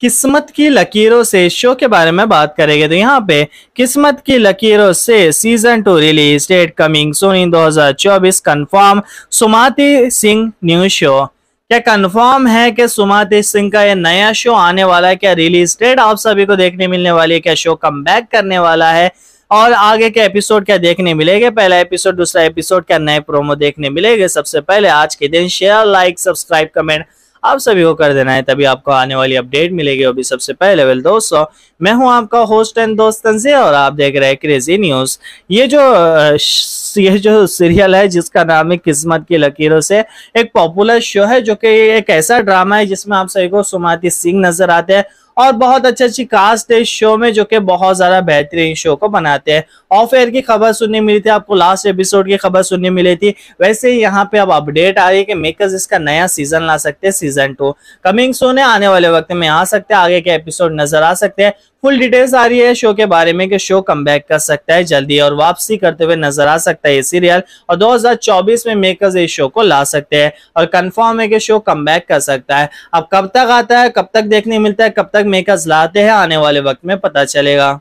किस्मत की लकीरों से शो के बारे में बात करेंगे तो यहाँ पे किस्मत की लकीरों से season two release date coming soon in 2024 confirm Sumati Singh new show क्या कंफर्म है कि सुमाति सिंह का यह नया शो आने वाला है क्या रिलीज डेट आप सभी को देखने मिलने वाली है क्या शो कम करने वाला है और आगे के एपिसोड क्या देखने मिलेगा पहला एपिसोड दूसरा एपिसोड क्या नए प्रोमो देखने मिलेगा सबसे पहले आज के दिन शेयर लाइक सब्सक्राइब कमेंट आप सभी को कर देना है तभी आपको आने वाली अपडेट मिलेगी अभी सबसे पहले लेवल दोस्तों मैं हूं आपका होस्ट एंड दोस्त तंजे और आप देख रहे हैं क्रेजी न्यूज ये जो ये जो सीरियल है जिसका नाम है किस्मत की लकीरों से एक पॉपुलर शो है जो कि एक ऐसा ड्रामा है जिसमें आप सभी को सुमाती सिंह नजर आते हैं और बहुत अच्छी अच्छी कास्ट है इस शो में जो कि बहुत ज्यादा बेहतरीन शो को बनाते हैं ऑफ एयर की खबर सुनने मिली थी आपको लास्ट एपिसोड की खबर सुनने मिली थी वैसे ही यहाँ पे अब अपडेट आ रही है कि मेकर्स इसका नया सीजन ला सकते हैं सीजन टू कमिंग सोने आने वाले वक्त में आ सकते हैं आगे के एपिसोड नजर आ सकते हैं फुल डिटेल्स आ रही है शो के बारे में कि शो कम कर सकता है जल्दी और वापसी करते हुए नजर आ सकता है ये सीरियल और 2024 में मेकर्स इस शो को ला सकते हैं और कंफर्म है कि शो कम कर सकता है अब कब तक आता है कब तक देखने मिलता है कब तक मेकर्स लाते हैं आने वाले वक्त में पता चलेगा